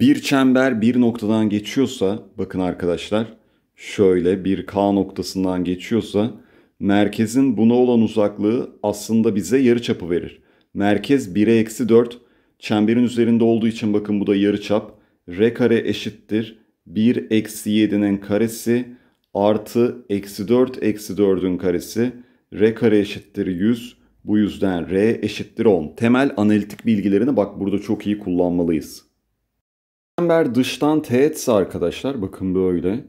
Bir çember bir noktadan geçiyorsa bakın arkadaşlar şöyle bir K noktasından geçiyorsa merkezin buna olan uzaklığı aslında bize yarı çapı verir. Merkez 1'e eksi 4 çemberin üzerinde olduğu için bakın bu da yarı çap, R kare eşittir 1 eksi 7'nin karesi artı eksi 4 eksi 4'ün karesi. R kare eşittir 100. Bu yüzden R eşittir 10. Temel analitik bilgilerini bak burada çok iyi kullanmalıyız. Çember dıştan teğetse arkadaşlar bakın böyle.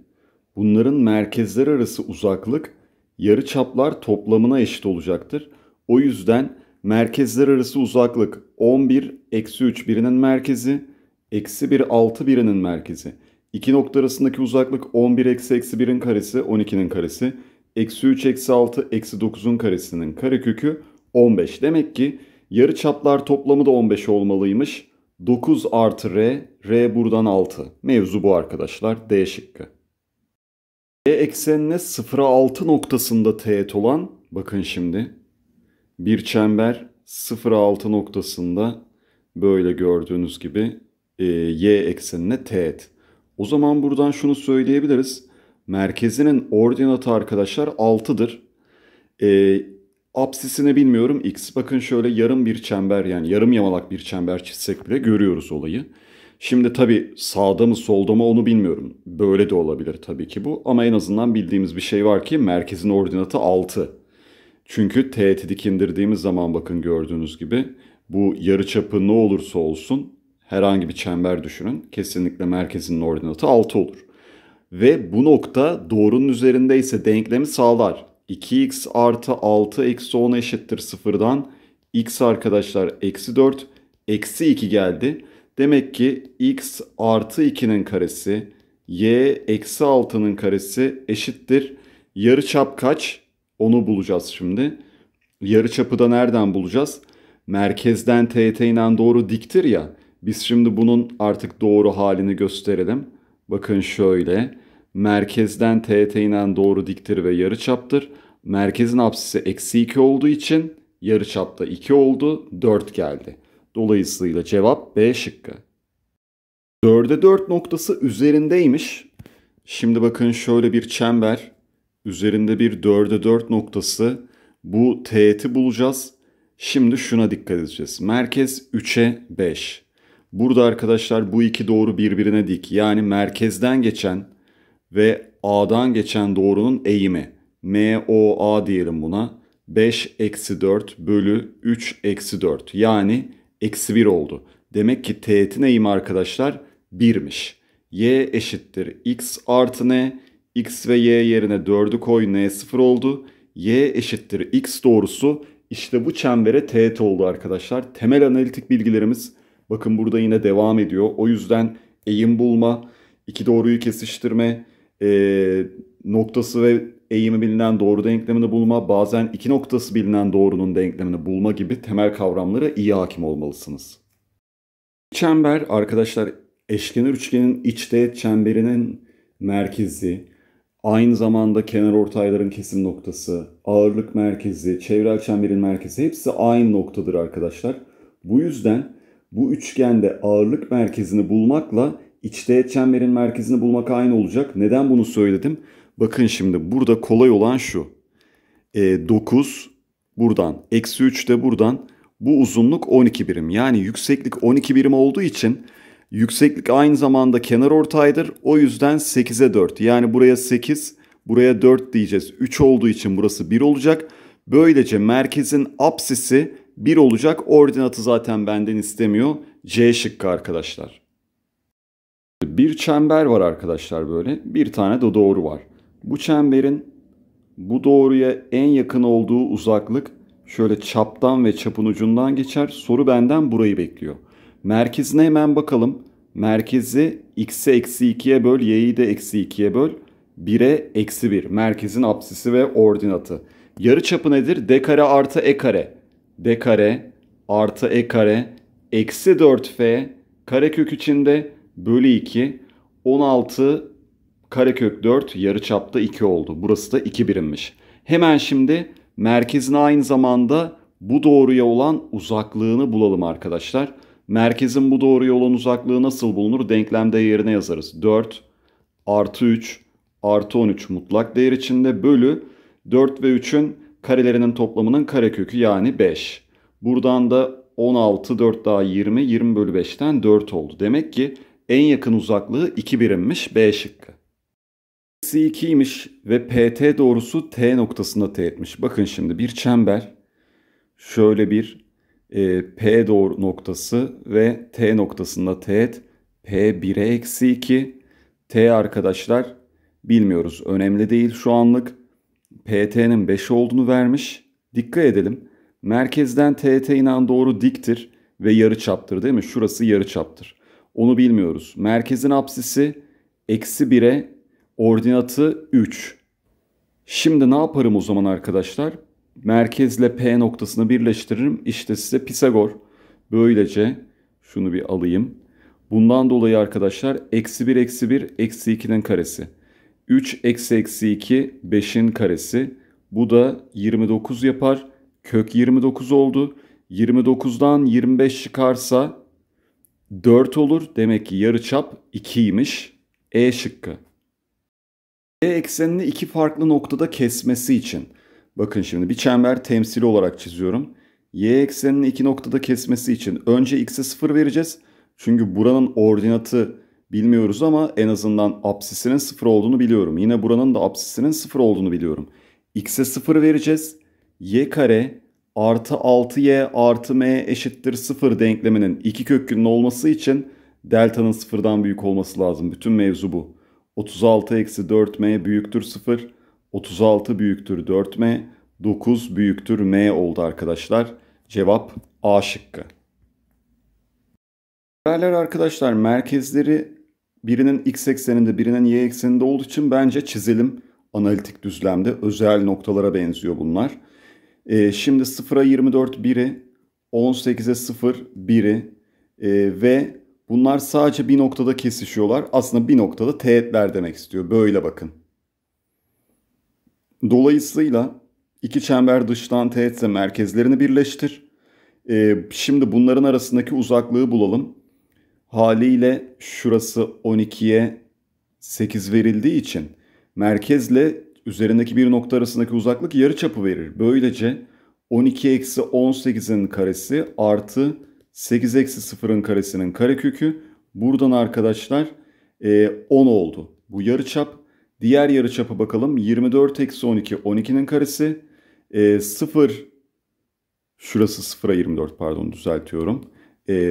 Bunların merkezler arası uzaklık yarı çaplar toplamına eşit olacaktır. O yüzden merkezler arası uzaklık 11 eksi 3 birinin merkezi eksi 1 6 birinin merkezi. İki nokta arasındaki uzaklık 11 eksi eksi 1'in karesi 12'nin karesi. Eksi 3 eksi 6 eksi 9'un karesinin karekökü 15. Demek ki yarı çaplar toplamı da 15 olmalıymış. 9 artı R, R buradan 6. Mevzu bu arkadaşlar. D şıkkı. E eksenine 0'a 6 noktasında teğet olan, bakın şimdi, bir çember 0'a 6 noktasında böyle gördüğünüz gibi e, Y eksenine teğet. O zaman buradan şunu söyleyebiliriz. Merkezinin ordinatı arkadaşlar 6'dır. E, Apsisine bilmiyorum x. Bakın şöyle yarım bir çember yani yarım yamalak bir çember çizsek bile görüyoruz olayı. Şimdi tabii sağda mı solda mı onu bilmiyorum. Böyle de olabilir tabii ki bu. Ama en azından bildiğimiz bir şey var ki merkezin ordinatı 6. Çünkü teğeti indirdiğimiz zaman bakın gördüğünüz gibi bu yarı çapı ne olursa olsun herhangi bir çember düşünün. Kesinlikle merkezinin ordinatı 6 olur. Ve bu nokta doğrunun üzerindeyse denklemi sağlar. 2x artı 6 eksi 10 eşittir 0'dan x arkadaşlar eksi 4 eksi 2 geldi. Demek ki x artı 2'nin karesi y eksi 6'nın karesi eşittir. Yarı çap kaç? Onu bulacağız şimdi. Yarı çapı da nereden bulacağız? Merkezden TT ile doğru diktir ya. Biz şimdi bunun artık doğru halini gösterelim. Bakın şöyle. Merkezden TET inen doğru diktir ve yarı çaptır. Merkezin apsisi eksi 2 olduğu için yarı çapta 2 oldu 4 geldi. Dolayısıyla cevap B şıkkı. 4'e 4 noktası üzerindeymiş. Şimdi bakın şöyle bir çember. Üzerinde bir 4'e 4 noktası. Bu teğeti bulacağız. Şimdi şuna dikkat edeceğiz. Merkez 3'e 5. Burada arkadaşlar bu iki doğru birbirine dik. Yani merkezden geçen ve A'dan geçen doğrunun eğimi MOA diyelim buna 5 eksi 4 bölü 3 eksi 4 yani eksi 1 oldu. Demek ki teğetin eğimi arkadaşlar 1'miş. Y eşittir x artı n x ve y yerine 4'ü koy n 0 oldu. Y eşittir x doğrusu işte bu çembere teğet oldu arkadaşlar. Temel analitik bilgilerimiz bakın burada yine devam ediyor. O yüzden eğim bulma, iki doğruyu kesiştirme, e, noktası ve eğimi bilinen doğru denklemini bulma, bazen iki noktası bilinen doğrunun denklemini bulma gibi temel kavramlara iyi hakim olmalısınız. Çember arkadaşlar eşkenar üçgenin içte çemberinin merkezi, aynı zamanda kenar ortayların kesim noktası, ağırlık merkezi, çevrel çemberin merkezi hepsi aynı noktadır arkadaşlar. Bu yüzden bu üçgende ağırlık merkezini bulmakla İçte çemberin merkezini bulmak aynı olacak. Neden bunu söyledim? Bakın şimdi burada kolay olan şu. E, 9 buradan, eksi 3 de buradan. Bu uzunluk 12 birim. Yani yükseklik 12 birim olduğu için yükseklik aynı zamanda kenar ortaydır. O yüzden 8'e 4. Yani buraya 8, buraya 4 diyeceğiz. 3 olduğu için burası 1 olacak. Böylece merkezin apsisi 1 olacak. Ordinatı zaten benden istemiyor. C şıkkı arkadaşlar. Bir çember var arkadaşlar böyle. Bir tane de doğru var. Bu çemberin bu doğruya en yakın olduğu uzaklık şöyle çaptan ve çapın ucundan geçer. Soru benden burayı bekliyor. Merkezine hemen bakalım. Merkezi x'e eksi 2'ye böl, y'yi de eksi 2'ye böl. 1'e eksi 1. Merkezin apsisi ve ordinatı. Yarı çapı nedir? D kare artı E kare. D kare artı E kare eksi 4F kare kök içinde bölü 2 16 karekök 4 çapta 2 oldu. Burası da 2 birimmiş. Hemen şimdi merkezin aynı zamanda bu doğruya olan uzaklığını bulalım arkadaşlar. Merkezin bu doğruya olan uzaklığı nasıl bulunur? denklemde yerine yazarız. 4 artı 3 artı 13 mutlak değer içinde bölü 4 ve 3'ün karelerinin toplamının karekökü yani 5. Buradan da 16, 4 daha 20, 20 bölü 5'ten 4 oldu. Demek ki en yakın uzaklığı 2 birimmiş B şıkkı. C 2'ymiş ve PT doğrusu T noktasında teğetmiş. Bakın şimdi bir çember şöyle bir e, P doğru noktası ve T noktasında teğet P 1'e eksi 2 T arkadaşlar bilmiyoruz. Önemli değil şu anlık. PT'nin 5 olduğunu vermiş. Dikkat edelim. Merkezden TT inen doğru diktir ve yarı çaptır değil mi? Şurası yarı çaptır. Onu bilmiyoruz. Merkezin apsisi eksi 1'e ordinatı 3. Şimdi ne yaparım o zaman arkadaşlar? Merkezle P noktasını birleştiririm. İşte size Pisagor. Böylece şunu bir alayım. Bundan dolayı arkadaşlar eksi 1 eksi 1 eksi 2'nin karesi. 3 eksi eksi 2 5'in karesi. Bu da 29 yapar. Kök 29 oldu. 29'dan 25 çıkarsa 4 olur. Demek ki yarıçap 2'ymiş. E şıkkı. E eksenini iki farklı noktada kesmesi için. Bakın şimdi bir çember temsili olarak çiziyorum. Y eksenini iki noktada kesmesi için önce x'e 0 vereceğiz. Çünkü buranın ordinatı bilmiyoruz ama en azından apsisinin 0 olduğunu biliyorum. Yine buranın da apsisinin 0 olduğunu biliyorum. x'e 0 vereceğiz. y kare artı 6y artı m eşittir 0 denkleminin iki kökünün olması için delta'nın sıfırdan büyük olması lazım. Bütün mevzu bu. 36 eksi 4m büyüktür 0. 36 büyüktür 4m. 9 büyüktür m oldu arkadaşlar. Cevap A şıkkı. Değerler arkadaşlar merkezleri birinin x ekseninde birinin y ekseninde olduğu için bence çizelim analitik düzlemde özel noktalara benziyor bunlar. E, şimdi 0'a 24 biri, 18'e 0 biri e, ve bunlar sadece bir noktada kesişiyorlar. Aslında bir noktada teğetler demek istiyor. Böyle bakın. Dolayısıyla iki çember dıştan teğetse merkezlerini birleştir. E, şimdi bunların arasındaki uzaklığı bulalım. Haliyle şurası 12'ye 8 verildiği için merkezle üzerindeki bir nokta arasındaki uzaklık yarı çapı verir. Böylece 12 eksi 18'in karesi artı 8 eksi 0'ın karesinin karekökü. Buradan arkadaşlar 10 e, oldu. Bu yarı çap. Diğer yarı çapa bakalım. 24 eksi 12 12'nin karesi. 0 e, şurası 0'a 24 pardon düzeltiyorum.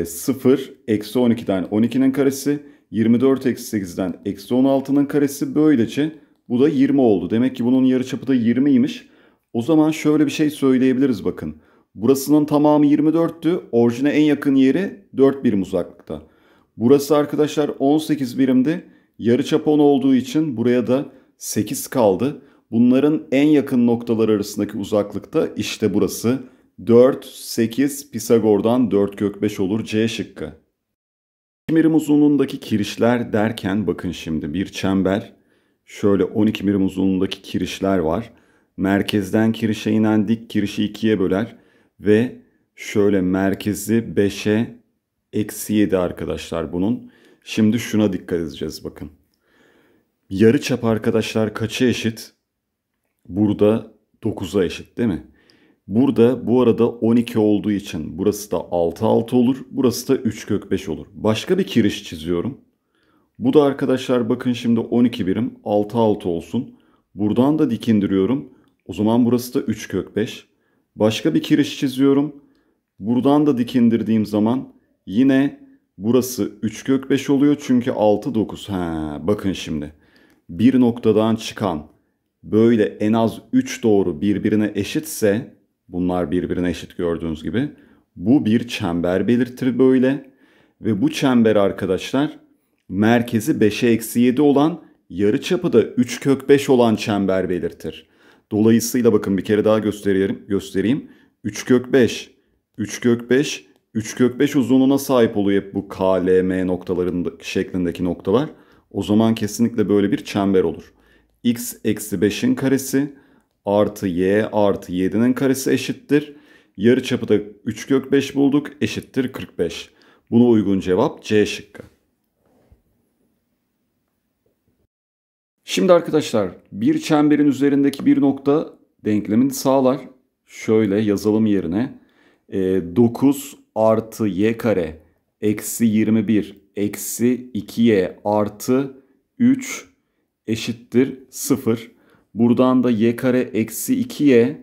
0 e, eksi 12'den 12'nin karesi. 24 eksi 8'den eksi 16'nın karesi. Böylece bu da 20 oldu. Demek ki bunun yarıçapı da 20'ymiş. O zaman şöyle bir şey söyleyebiliriz bakın. Burasının tamamı 24'tü. Orijine en yakın yeri 4 birim uzaklıkta. Burası arkadaşlar 18 birimdi. Yarıçap 10 olduğu için buraya da 8 kaldı. Bunların en yakın noktalar arasındaki uzaklıkta işte burası. 4, 8 Pisagor'dan 4 kök 5 olur C şıkkı. Birim uzunluğundaki kirişler derken bakın şimdi bir çember şöyle 12 birim uzunluğundaki kirişler var. Merkezden kirişe inen dik kirişi ikiye böler ve şöyle merkezi 5'e eksi 7 arkadaşlar bunun. Şimdi şuna dikkat edeceğiz bakın. Yarı çap arkadaşlar kaça eşit? Burada 9'a eşit değil mi? Burada bu arada 12 olduğu için burası da 6 6 olur. Burası da 3 kök 5 olur. Başka bir kiriş çiziyorum. Bu da arkadaşlar bakın şimdi 12 birim 6 6 olsun. Buradan da dikindiriyorum. O zaman burası da 3 kök 5. Başka bir kiriş çiziyorum. Buradan da dikindirdiğim zaman yine burası 3 kök 5 oluyor. Çünkü 6 9. Ha, bakın şimdi. Bir noktadan çıkan böyle en az 3 doğru birbirine eşitse bunlar birbirine eşit gördüğünüz gibi bu bir çember belirtir böyle ve bu çember arkadaşlar merkezi 5'e eksi 7 olan yarıçapı da 3 kök 5 olan çember belirtir. Dolayısıyla bakın bir kere daha göstereyim. göstereyim. 3 kök 5, 3 kök 5, 3 kök 5 uzunluğuna sahip oluyor hep bu KLM noktalarında şeklindeki noktalar. O zaman kesinlikle böyle bir çember olur. x eksi 5'in karesi artı y artı 7'nin karesi eşittir. Yarıçapı da 3 kök 5 bulduk eşittir 45. Buna uygun cevap C şıkkı. Şimdi arkadaşlar bir çemberin üzerindeki bir nokta denklemin sağlar. Şöyle yazalım yerine. E, ee, 9 artı y kare eksi 21 eksi 2y artı 3 eşittir 0. Buradan da y kare eksi 2y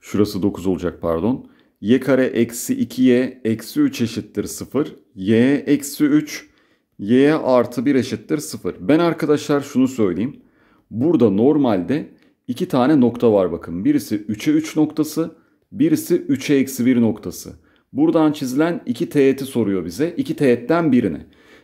şurası 9 olacak pardon. y kare eksi 2y eksi 3 eşittir 0. y eksi 3 Y artı 1 eşittir 0. Ben arkadaşlar şunu söyleyeyim. Burada normalde iki tane nokta var bakın. Birisi 3'e 3 noktası, birisi 3'e eksi 1 noktası. Buradan çizilen iki teğeti soruyor bize. İki teğetten birini.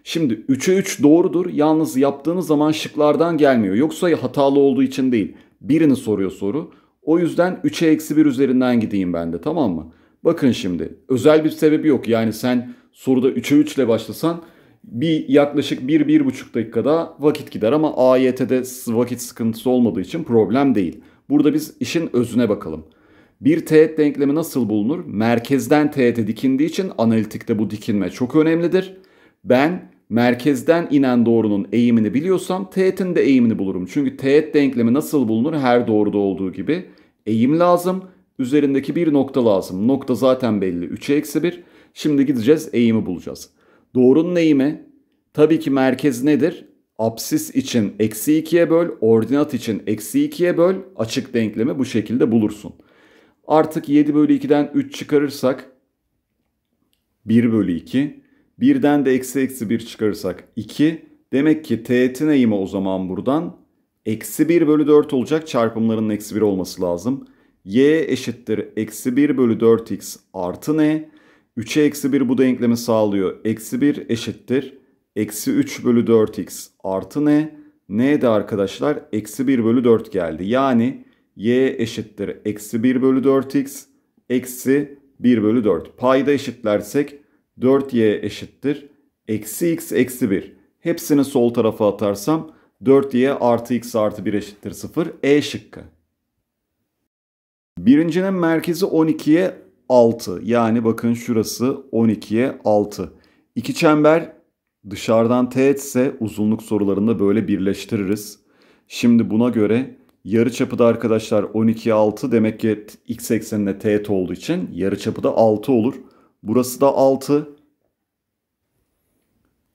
Şimdi 3'e 3 doğrudur. Yalnız yaptığınız zaman şıklardan gelmiyor. Yoksa hatalı olduğu için değil. Birini soruyor soru. O yüzden 3'e eksi 1 üzerinden gideyim ben de tamam mı? Bakın şimdi özel bir sebebi yok. Yani sen soruda 3'e 3 ile başlasan bir yaklaşık 1-1,5 dakikada vakit gider ama AYT'de vakit sıkıntısı olmadığı için problem değil. Burada biz işin özüne bakalım. Bir teğet denklemi nasıl bulunur? Merkezden teğete dikindiği için analitikte bu dikinme çok önemlidir. Ben merkezden inen doğrunun eğimini biliyorsam teğetin de eğimini bulurum. Çünkü teğet denklemi nasıl bulunur? Her doğruda olduğu gibi eğim lazım. Üzerindeki bir nokta lazım. Nokta zaten belli. 3'e eksi 1. Şimdi gideceğiz eğimi bulacağız. Doğrunun eğimi tabii ki merkez nedir? Apsis için eksi 2'ye böl, ordinat için eksi 2'ye böl. Açık denklemi bu şekilde bulursun. Artık 7 bölü 2'den 3 çıkarırsak 1 bölü 2. 1'den de eksi eksi 1 çıkarırsak 2. Demek ki teğetin eğimi o zaman buradan eksi 1 bölü 4 olacak. Çarpımlarının eksi 1 olması lazım. y eşittir eksi 1 bölü 4x artı ne? 3'e eksi 1 bu denklemi sağlıyor. Eksi 1 eşittir. Eksi 3 bölü 4x artı ne? Ne de arkadaşlar? Eksi 1 bölü 4 geldi. Yani y eşittir. Eksi 1 bölü 4x eksi 1 bölü 4. Payda eşitlersek 4y eşittir. Eksi x eksi 1. Hepsini sol tarafa atarsam 4y artı x artı 1 eşittir 0. E şıkkı. Birincinin merkezi 12'ye 6. Yani bakın şurası 12'ye 6. İki çember dışarıdan teğetse uzunluk sorularında böyle birleştiririz. Şimdi buna göre yarı çapıda arkadaşlar 12'ye 6 demek ki x eksenine teğet olduğu için yarı çapıda 6 olur. Burası da 6.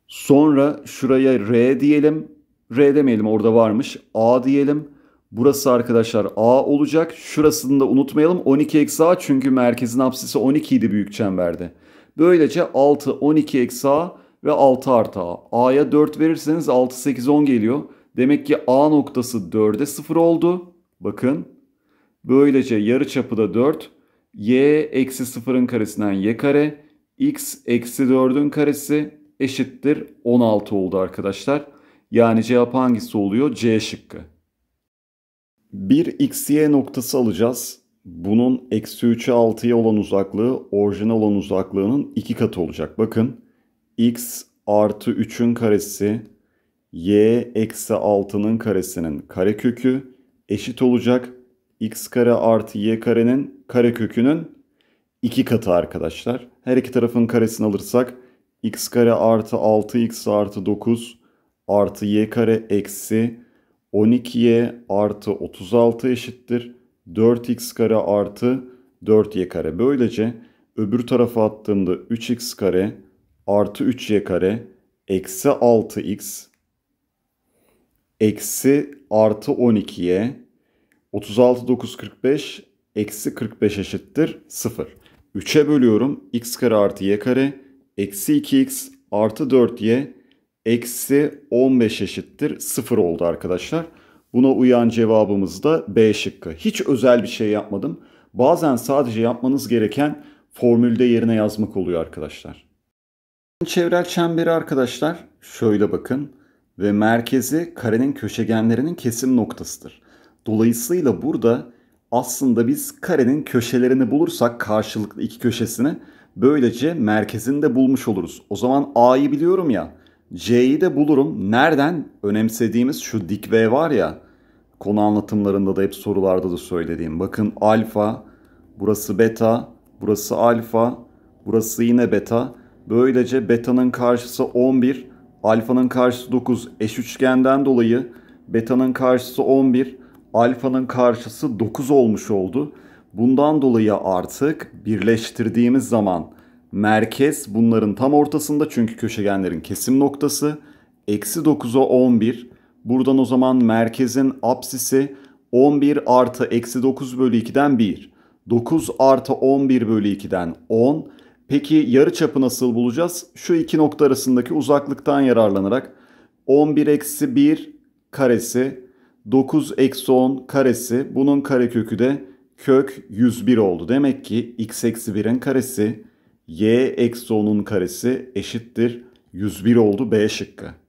Sonra şuraya r diyelim. R demeyelim orada varmış. A diyelim. Burası arkadaşlar A olacak. Şurasını da unutmayalım. 12 eksi A çünkü merkezin apsisi 12 idi büyük çemberde. Böylece 6, 12 eksi A ve 6 artı A. A'ya 4 verirseniz 6, 8, 10 geliyor. Demek ki A noktası 4'e 0 oldu. Bakın. Böylece yarı çapı da 4. Y eksi 0'ın karesinden Y kare. X eksi 4'ün karesi eşittir 16 oldu arkadaşlar. Yani cevap hangisi oluyor? C şıkkı. Bir xy noktası alacağız. Bunun eksi 3'e 6'ya olan uzaklığı orijinal olan uzaklığının 2 katı olacak. Bakın x artı 3'ün karesi y eksi 6'nın karesinin karekökü eşit olacak x kare artı y karenin karekökünün 2 katı arkadaşlar. Her iki tarafın karesini alırsak x kare artı 6x artı 9 artı y kare eksi 12y artı 36 eşittir. 4x kare artı 4y kare. Böylece öbür tarafa attığımda 3x kare artı 3y kare eksi 6x eksi artı 12y 36 9 45 eksi 45 eşittir 0. 3'e bölüyorum x kare artı y kare eksi 2x artı 4y eksi 15 eşittir 0 oldu arkadaşlar. Buna uyan cevabımız da B şıkkı. Hiç özel bir şey yapmadım. Bazen sadece yapmanız gereken formülde yerine yazmak oluyor arkadaşlar. Çevrel çemberi arkadaşlar şöyle bakın ve merkezi karenin köşegenlerinin kesim noktasıdır. Dolayısıyla burada aslında biz karenin köşelerini bulursak karşılıklı iki köşesini böylece merkezini de bulmuş oluruz. O zaman A'yı biliyorum ya C'yi de bulurum. Nereden? Önemsediğimiz şu dik V var ya. Konu anlatımlarında da hep sorularda da söylediğim. Bakın alfa, burası beta, burası alfa, burası yine beta. Böylece beta'nın karşısı 11, alfanın karşısı 9 eş üçgenden dolayı beta'nın karşısı 11, alfanın karşısı 9 olmuş oldu. Bundan dolayı artık birleştirdiğimiz zaman Merkez bunların tam ortasında çünkü köşegenlerin kesim noktası. Eksi 9'a 11. Buradan o zaman merkezin apsisi 11 artı eksi 9 bölü 2'den 1. 9 artı 11 bölü 2'den 10. Peki yarı çapı nasıl bulacağız? Şu iki nokta arasındaki uzaklıktan yararlanarak 11 eksi 1 karesi 9 eksi 10 karesi bunun karekökü de kök 101 oldu. Demek ki x eksi 1'in karesi y eksi 10'un karesi eşittir 101 oldu B şıkkı.